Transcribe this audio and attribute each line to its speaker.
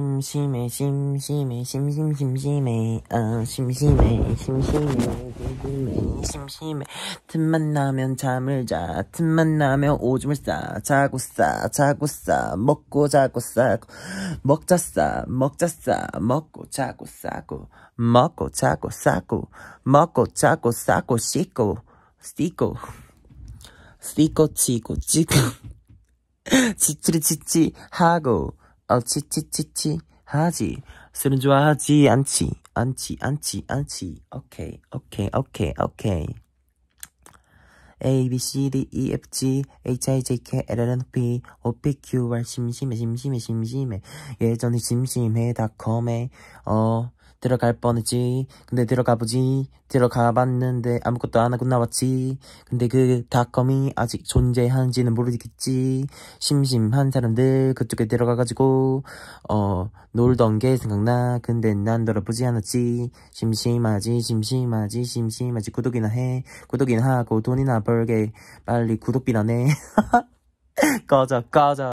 Speaker 1: 심심해 심심해 심심 심심해 어 심심해 심심해 심심해 심심해 틈만 나면 잠을 자 틈만 나면 오줌을 싸 자고 싸 자고 싸 먹고 자고 싸 먹자 싸 먹자 싸 먹고 자고 싸고 먹고 자고 싸고 먹고 자고 싸고 씻고 씻고 씻고 치고 치고 지치리 지치하고 어치치치치 하지 술은 좋아하지 않지 않지 않지 않지 오케이 오케이 오케이 오케이 A B C D E F G H I J K L N P O P Q R 심심해 심심해 심심해 예전에 심심해 닷컴에 어 들어갈 뻔했지 근데 들어가보지 들어가봤는데 아무것도 안 하고 나왔지 근데 그 닷컴이 아직 존재하는지는 모르겠지 심심한 사람들 그쪽에 들어가가지고 어 놀던 게 생각나 근데 난 돌아보지 않았지 심심하지 심심하지 심심하지 구독이나 해 구독이나 하고 돈이나 벌게 빨리 구독비나 내 꺼져 꺼져